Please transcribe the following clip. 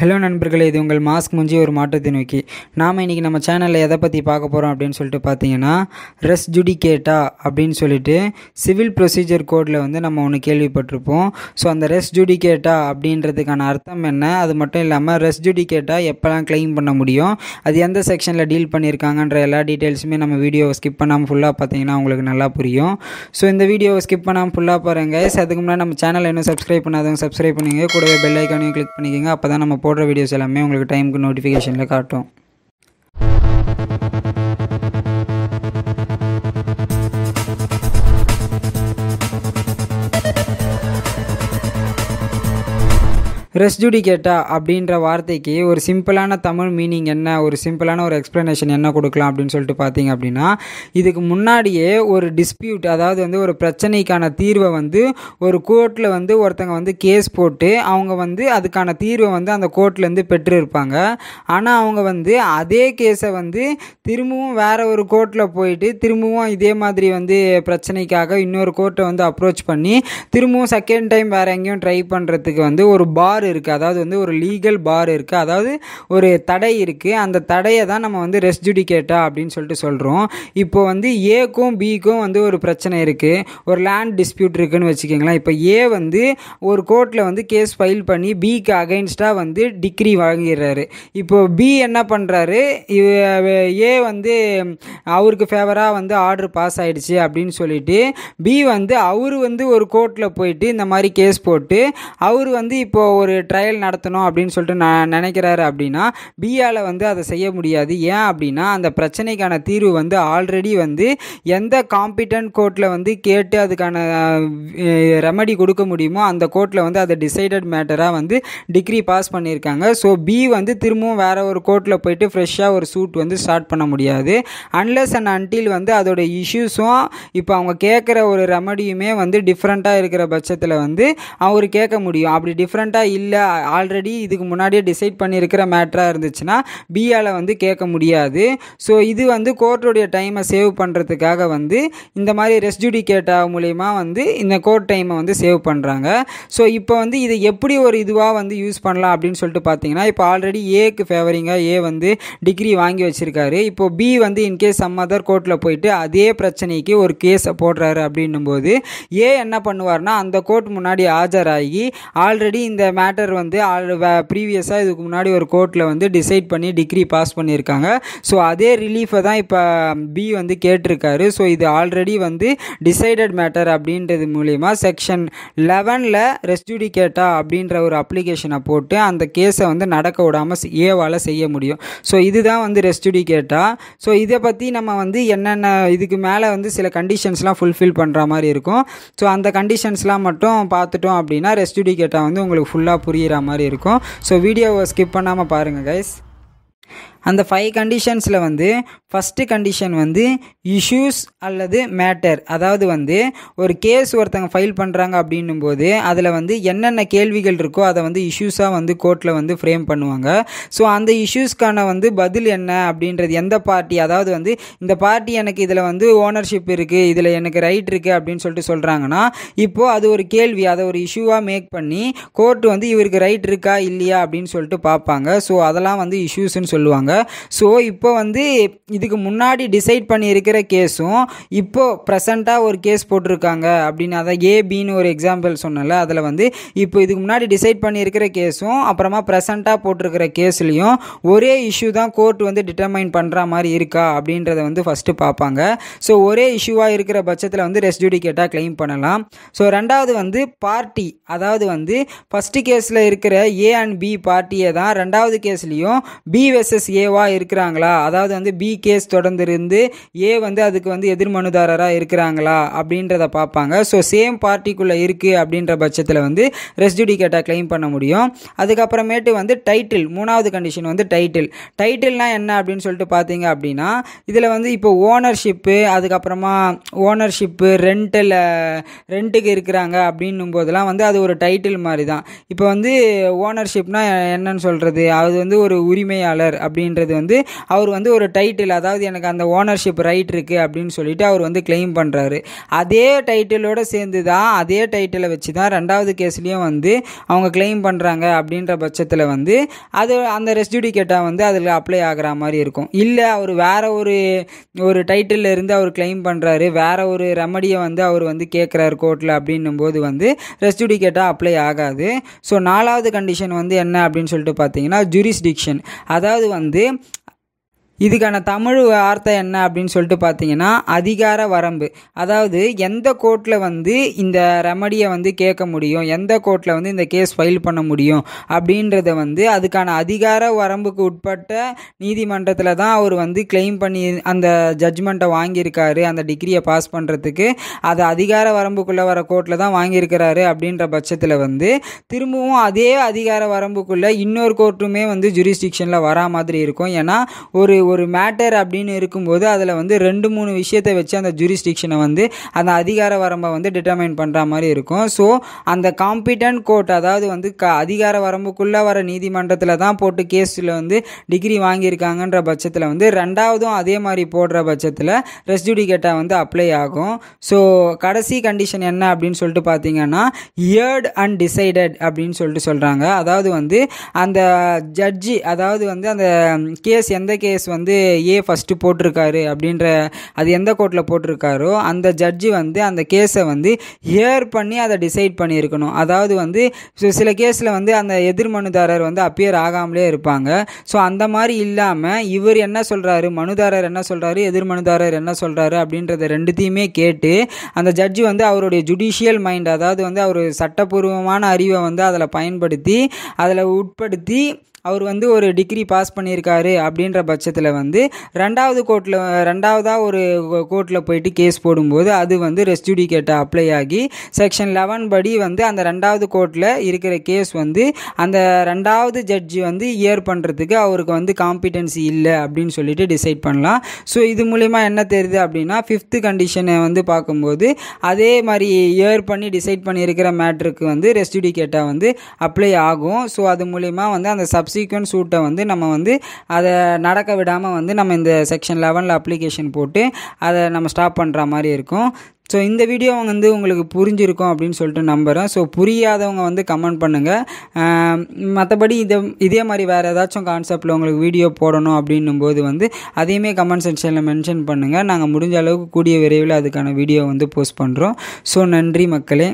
hello நண்பர்களே இது உங்கள் மாஸ்க் முஞ்சி ஒரு மாற்றத்தை நோக்கி நாம் இன்றைக்கி நம்ம சேனலில் எதை பற்றி பார்க்க போகிறோம் அப்படின்னு சொல்லிட்டு பார்த்தீங்கன்னா ரெஸ் ஜுடிகேட்டா அப்படின்னு சொல்லிட்டு சிவில் ப்ரொசீஜர் கோடில் வந்து நம்ம ஒன்று கேள்விப்பட்டிருப்போம் ஸோ அந்த ரெஸ் ஜுடிகேட்டா அப்படின்றதுக்கான அர்த்தம் என்ன அது மட்டும் இல்லாமல் ரெஸ் ஜுடிகேட்டா எப்போல்லாம் கிளைம் பண்ண முடியும் அது எந்த செக்ஷனில் டீல் பண்ணியிருக்காங்கன்ற எல்லா டீட்டெயில்ஸுமே நம்ம வீடியோவை ஸ்கிப் பண்ணாமல் ஃபுல்லாக பார்த்தீங்கன்னா உங்களுக்கு நல்லா புரியும் ஸோ இந்த வீடியோவை ஸ்கிப் பண்ணாமல் ஃபுல்லாக பாருங்கள் அதுக்கு முன்னாடி நம்ம சேனலை இன்னும் சப்ஸ்கிரைப் பண்ணாதவங்க சப்ஸ்கிரைப் பண்ணுங்கள் கூடவே பெல் ஐக்கானையும் கிளிக் பண்ணிக்கோங்க அப்போ தான் நம்ம போடுற வீடியோஸ் எல்லாமே உங்களுக்கு டைமுக்கு நோட்டிஃபிகேஷனில் காட்டும் ரெஸ்ஜுடிகேட்டா அப்படின்ற வார்த்தைக்கு ஒரு சிம்பிளான தமிழ் மீனிங் என்ன ஒரு சிம்பிளான ஒரு எக்ஸ்ப்ளனேஷன் என்ன கொடுக்கலாம் அப்படின்னு சொல்லிட்டு பார்த்தீங்க அப்படின்னா இதுக்கு முன்னாடியே ஒரு டிஸ்பியூட் அதாவது வந்து ஒரு பிரச்சனைக்கான தீர்வை வந்து ஒரு கோர்ட்டில் வந்து ஒருத்தங்க வந்து கேஸ் போட்டு அவங்க வந்து அதுக்கான தீர்வை வந்து அந்த கோர்ட்லேருந்து பெற்றிருப்பாங்க ஆனால் அவங்க வந்து அதே கேஸை வந்து திரும்பவும் வேறு ஒரு கோர்ட்டில் போயிட்டு திரும்பவும் இதே மாதிரி வந்து பிரச்சனைக்காக இன்னொரு கோர்ட்டை வந்து அப்ரோச் பண்ணி திரும்பவும் செகண்ட் டைம் வேறு எங்கேயும் ட்ரை பண்ணுறதுக்கு வந்து ஒரு பார் பார் இருக்குது அதாவது வந்து ஒரு லீகல் பார் இருக்குது அதாவது ஒரு தடை இருக்குது அந்த தடையை தான் நம்ம வந்து ரெஸ்ஜுடிகேட்டா அப்படின்னு சொல்லிட்டு சொல்கிறோம் இப்போ வந்து ஏக்கும் பிக்கும் வந்து ஒரு பிரச்சனை இருக்குது ஒரு லேண்ட் டிஸ்பியூட் இருக்குதுன்னு வச்சுக்கோங்களேன் இப்போ ஏ வந்து ஒரு கோர்ட்டில் வந்து கேஸ் ஃபைல் பண்ணி பிக்கு அகைன்ஸ்டாக வந்து டிகிரி வாங்கிடுறாரு இப்போ பி என்ன பண்ணுறாரு ஏ வந்து அவருக்கு ஃபேவராக வந்து ஆர்டர் பாஸ் ஆகிடுச்சு அப்படின்னு சொல்லிட்டு பி வந்து அவர் வந்து ஒரு கோர்ட்டில் போயிட்டு இந்த மாதிரி கேஸ் போட்டு அவர் வந்து இப்போ ஒரு ஒரு ட்ரையல் நடத்தணும் அப்படின்னு சொல்லிட்டு ந நினைக்கிறாரு அப்படின்னா பிஆல் வந்து அதை செய்ய முடியாது ஏன் அப்படின்னா அந்த பிரச்சனைக்கான தீர்வு வந்து ஆல்ரெடி வந்து எந்த காம்பிட்டன்ட் கோர்ட்டில் வந்து கேட்டு அதுக்கான ரெமடி கொடுக்க முடியுமோ அந்த கோர்ட்டில் வந்து அதை டிசைடட் மேட்டராக வந்து டிகிரி பாஸ் பண்ணியிருக்காங்க ஸோ பி வந்து திரும்பவும் வேறு ஒரு கோர்ட்டில் போயிட்டு ஃப்ரெஷ்ஷாக ஒரு சூட் வந்து ஸ்டார்ட் பண்ண முடியாது அன்லெஸ் அண்ட் அன்டில் வந்து அதோட இஷ்யூஸும் இப்போ அவங்க கேட்குற ஒரு ரெமடியுமே வந்து டிஃப்ரெண்ட்டாக இருக்கிற பட்சத்தில் வந்து அவர் கேட்க முடியும் அப்படி டிஃப்ரெண்ட்டாக இல்லை ஆல்ரெடி இதுக்கு முன்னாடியே டிசைட் பண்ணியிருக்கிற மேட்டராக இருந்துச்சுன்னா பிஆல் வந்து கேட்க முடியாது ஸோ இது வந்து கோர்ட்டுடைய டைமை சேவ் பண்ணுறதுக்காக வந்து இந்த மாதிரி ரெஸ்ஜுடிகேட்டா மூலயமா வந்து இந்த கோர்ட் டைமை வந்து சேவ் பண்ணுறாங்க ஸோ இப்போ வந்து இதை எப்படி ஒரு இதுவாக வந்து யூஸ் பண்ணலாம் அப்படின்னு சொல்லிட்டு பார்த்தீங்கன்னா இப்போ ஆல்ரெடி ஏக்கு ஃபேவரிங்காக ஏ வந்து டிகிரி வாங்கி வச்சுருக்காரு இப்போ பி வந்து இன்கேஸ் சம் அதர் கோர்ட்டில் போயிட்டு அதே பிரச்சனைக்கு ஒரு கேஸை போடுறாரு அப்படின்னும் போது ஏ என்ன பண்ணுவார்னா அந்த கோர்ட் முன்னாடி ஆஜராகி ஆல்ரெடி இந்த மே மேட்டர் வந்து ப்ரீவியஸாக இதுக்கு முன்னாடி ஒரு கோர்ட்டில் வந்து டிசைட் பண்ணி டிகிரி பாஸ் பண்ணியிருக்காங்க ஸோ அதே ரிலீஃபை தான் இப்போ பி வந்து கேட்டிருக்காரு ஸோ இது ஆல்ரெடி வந்து டிசைடட் மேட்டர் அப்படின்றது மூலிமா செக்ஷன் லெவனில் ரெஸ்டியூடிகேட்டா அப்படின்ற ஒரு அப்ளிகேஷனை போட்டு அந்த கேஸை வந்து நடக்க விடாமல் ஏவால் செய்ய முடியும் ஸோ இதுதான் வந்து ரெஸ்டியூடிகேட்டா ஸோ இதை பற்றி நம்ம வந்து என்னென்ன இதுக்கு மேலே வந்து சில கண்டிஷன்ஸ்லாம் ஃபுல்ஃபில் பண்ணுற மாதிரி இருக்கும் ஸோ அந்த கண்டிஷன்ஸ்லாம் மட்டும் பார்த்துட்டோம் அப்படின்னா ரெஸ்டியூடிகேட்டா வந்து உங்களுக்கு ஃபுல்லாக புரிகிற மாதிரி இருக்கும் ஸோ வீடியோவை ஸ்கிப் பண்ணாமல் பாருங்கள் கைஸ் அந்த ஃபைவ் கண்டிஷன்ஸில் வந்து ஃபஸ்ட்டு கண்டிஷன் வந்து இஷ்யூஸ் அல்லது மேட்டர் அதாவது வந்து ஒரு கேஸ் ஒருத்தங்க ஃபைல் பண்ணுறாங்க அப்படின்னும் போது அதில் வந்து என்னென்ன கேள்விகள் இருக்கோ அதை வந்து இஷ்யூஸாக வந்து கோர்ட்டில் வந்து ஃப்ரேம் பண்ணுவாங்க ஸோ அந்த இஷ்யூஸ்க்கான வந்து பதில் என்ன அப்படின்றது எந்த பார்ட்டி அதாவது வந்து இந்த பார்ட்டி எனக்கு இதில் வந்து ஓனர்ஷிப் இருக்குது இதில் எனக்கு ரைட் இருக்குது அப்படின்னு சொல்லிட்டு சொல்கிறாங்கன்னா இப்போது அது ஒரு கேள்வி அதை ஒரு இஷ்யூவாக மேக் பண்ணி கோர்ட் வந்து இவருக்கு ரைட் இருக்கா இல்லையா அப்படின்னு சொல்லிட்டு பார்ப்பாங்க ஸோ அதெல்லாம் வந்து இஷ்யூஸ்ன்னு சொல்லுவாங்க சொல்லியிருக்காங்க ஸோ இப்போ வந்து இதுக்கு முன்னாடி டிசைட் பண்ணியிருக்கிற கேஸும் இப்போது ப்ரெசண்ட்டாக ஒரு கேஸ் போட்டிருக்காங்க அப்படின்னு அதான் ஏபின்னு ஒரு எக்ஸாம்பிள் சொன்னல அதில் வந்து இப்போ இதுக்கு முன்னாடி டிசைட் பண்ணியிருக்கிற கேஸும் அப்புறமா ப்ரெசண்ட்டாக போட்டிருக்கிற கேஸ்லேயும் ஒரே இஷ்யூ தான் கோர்ட் வந்து டிட்டர்மைன் பண்ணுற மாதிரி இருக்கா அப்படின்றத வந்து ஃபஸ்ட்டு பார்ப்பாங்க ஸோ ஒரே இஷ்யூவாக இருக்கிற பட்சத்தில் வந்து ரெஸ்டியூடிகேட்டாக கிளைம் பண்ணலாம் ஸோ ரெண்டாவது வந்து பார்ட்டி அதாவது வந்து ஃபஸ்ட்டு கேஸில் இருக்கிற ஏ அண்ட் பி பார்ட்டியை தான் ரெண்டாவது கேஸ்லேயும் பி வெர்சஸ் ஏவாக இருக்கிறாங்களா அதாவது வந்து பி கேஸ் தொடர்ந்து இருந்து ஏ வந்து அதுக்கு வந்து எதிர்மனுதாரராக இருக்கிறாங்களா அப்படின்றத பார்ப்பாங்க ஸோ சேம் பார்ட்டிக்குள்ளே இருக்குது அப்படின்ற பட்சத்தில் வந்து ரெஸ்டியூடி கேட்டால் கிளைம் பண்ண முடியும் அதுக்கப்புறமேட்டு வந்து டைட்டில் மூணாவது கண்டிஷன் வந்து டைட்டில் டைட்டில்னால் என்ன அப்படின்னு சொல்லிட்டு பார்த்தீங்க அப்படின்னா இதில் வந்து இப்போ ஓனர்ஷிப்பு அதுக்கப்புறமா ஓனர்ஷிப்பு ரெண்டில் ரெண்ட்டுக்கு இருக்கிறாங்க அப்படின்னும் போதெல்லாம் வந்து அது ஒரு டைட்டில் மாதிரி தான் இப்போ வந்து ஓனர்ஷிப்னால் என்னன்னு சொல்கிறது அது வந்து ஒரு உரிமையாளர் அப்படின்னு அப்படின்றது வந்து அவர் வந்து ஒரு டைட்டில் அதாவது எனக்கு அந்த ஓனர்ஷிப் ரைட் இருக்குது அப்படின்னு சொல்லிட்டு அவர் வந்து கிளைம் பண்ணுறாரு அதே டைட்டிலோடு சேர்ந்து தான் அதே டைட்டிலை வச்சு தான் ரெண்டாவது கேஸ்லேயும் வந்து அவங்க கிளைம் பண்ணுறாங்க அப்படின்ற பட்சத்தில் வந்து அது அந்த ரெஸ்டியூடிகேட்டாக வந்து அதில் அப்ளை ஆகிற மாதிரி இருக்கும் இல்லை அவர் வேறு ஒரு ஒரு டைட்டிலில் இருந்து அவர் கிளைம் பண்ணுறாரு வேறு ஒரு ரெமடியை வந்து அவர் வந்து கேட்குறாரு கோர்ட்டில் அப்படின்னும் போது வந்து ரெஸ்டியூடிகேட்டாக அப்ளை ஆகாது ஸோ நாலாவது கண்டிஷன் வந்து என்ன அப்படின்னு சொல்லிட்டு பார்த்தீங்கன்னா ஜூரிஸ்டிக்ஷன் அதாவது வந்து МВД இதுக்கான தமிழ் வார்த்தை என்ன அப்படின்னு சொல்லிட்டு பார்த்தீங்கன்னா அதிகார வரம்பு அதாவது எந்த கோர்ட்டில் வந்து இந்த ரெமடியை வந்து கேட்க முடியும் எந்த கோர்ட்டில் வந்து இந்த கேஸ் ஃபைல் பண்ண முடியும் அப்படின்றத வந்து அதுக்கான அதிகார வரம்புக்கு உட்பட்ட நீதிமன்றத்தில் தான் அவர் வந்து கிளைம் பண்ணி அந்த ஜட்ஜ்மெண்ட்டை வாங்கியிருக்காரு அந்த டிகிரியை பாஸ் பண்ணுறதுக்கு அது அதிகார வரம்புக்குள்ளே வர கோர்ட்டில் தான் வாங்கியிருக்கிறாரு அப்படின்ற பட்சத்தில் வந்து திரும்பவும் அதே அதிகார வரம்புக்குள்ளே இன்னொரு கோர்ட்டுமே வந்து ஜுரிஸ்டிக்ஷனில் வரா மாதிரி இருக்கும் ஏன்னா ஒரு ஒரு மேட்டர் அப்படின்னு இருக்கும்போது அதில் வந்து ரெண்டு மூணு விஷயத்தை வச்சு அந்த ஜூரிஸ்டிக்ஷனை வந்து அந்த அதிகார வரம்பை வந்து டிட்டர்மைன் பண்ணுற மாதிரி இருக்கும் ஸோ அந்த காம்பிட்டன்ட் கோர்ட் அதாவது வந்து க அதிகார வரம்புக்குள்ளே வர நீதிமன்றத்தில் தான் போட்டு கேஸில் வந்து டிகிரி வாங்கியிருக்காங்கன்ற பட்சத்தில் வந்து ரெண்டாவதும் அதே மாதிரி போடுற பட்சத்தில் ரெஸ்டுடிகேட்டாக வந்து அப்ளை ஆகும் ஸோ கடைசி கண்டிஷன் என்ன அப்படின்னு சொல்லிட்டு பார்த்தீங்கன்னா இயர்ட் அண்ட் டிசைடட் அப்படின்னு சொல்லிட்டு சொல்கிறாங்க அதாவது வந்து அந்த ஜட்ஜி அதாவது வந்து அந்த கேஸ் எந்த கேஸ் வந்து வந்து ஏ ஃபஸ்ட்டு போட்டிருக்காரு அப்படின்ற அது எந்த கோர்ட்டில் போட்டிருக்காரோ அந்த ஜட்ஜி வந்து அந்த கேஸை வந்து ஹியர் பண்ணி அதை டிசைட் பண்ணியிருக்கணும் அதாவது வந்து சில கேஸில் வந்து அந்த எதிர்மனுதாரர் வந்து அப்பியர் ஆகாமலே இருப்பாங்க ஸோ அந்த மாதிரி இல்லாமல் இவர் என்ன சொல்கிறாரு மனுதாரர் என்ன சொல்கிறாரு எதிர்மனுதாரர் என்ன சொல்கிறாரு அப்படின்றத ரெண்டுத்தையுமே கேட்டு அந்த ஜட்ஜி வந்து அவருடைய ஜுடிஷியல் மைண்ட் அதாவது வந்து அவர் சட்டப்பூர்வமான அறிவை வந்து அதில் பயன்படுத்தி அதில் உட்படுத்தி அவர் வந்து ஒரு டிகிரி பாஸ் பண்ணியிருக்காரு அப்படின்ற பட்சத்தில் வந்து ரெண்டாவது கோர்ட்டில் ரெண்டாவதாக ஒரு கோர்ட்டில் போயிட்டு கேஸ் போடும்போது அது வந்து ரெஸ்டியூடிகேட்டை அப்ளை ஆகி செக்ஷன் லெவன் படி வந்து அந்த ரெண்டாவது கோர்ட்டில் இருக்கிற கேஸ் வந்து அந்த ரெண்டாவது ஜட்ஜி வந்து இயர் பண்ணுறதுக்கு அவருக்கு வந்து காம்பிடன்சி இல்லை அப்படின்னு சொல்லிட்டு டிசைட் பண்ணலாம் ஸோ இது மூலிமா என்ன தெரியுது அப்படின்னா ஃபிஃப்த்து கண்டிஷனை வந்து பார்க்கும்போது அதே மாதிரி இயர் பண்ணி டிசைட் பண்ணியிருக்கிற மேட்ருக்கு வந்து ரெஸ்டியூடிகேட்டாக வந்து அப்ளை ஆகும் ஸோ அது மூலிமா வந்து அந்த சப் சப்சீக்வன்ட் சூட்டை வந்து நம்ம வந்து அதை நடக்க விடாமல் வந்து நம்ம இந்த செக்ஷன் லெவனில் அப்ளிகேஷன் போட்டு அதை நம்ம ஸ்டாப் பண்ணுற மாதிரி இருக்கும் ஸோ இந்த வீடியோ வந்து உங்களுக்கு புரிஞ்சிருக்கும் அப்படின்னு சொல்லிட்டு நம்புகிறேன் ஸோ புரியாதவங்க வந்து கமெண்ட் பண்ணுங்கள் மற்றபடி இதை இதே மாதிரி வேறு ஏதாச்சும் கான்செப்டில் உங்களுக்கு வீடியோ போடணும் அப்படின்னும் போது வந்து அதையுமே கமெண்ட் செக்ஷனில் மென்ஷன் பண்ணுங்கள் நாங்கள் முடிஞ்ச அளவுக்கு கூடிய விரைவில் அதுக்கான வீடியோ வந்து போஸ்ட் பண்ணுறோம் ஸோ நன்றி மக்களே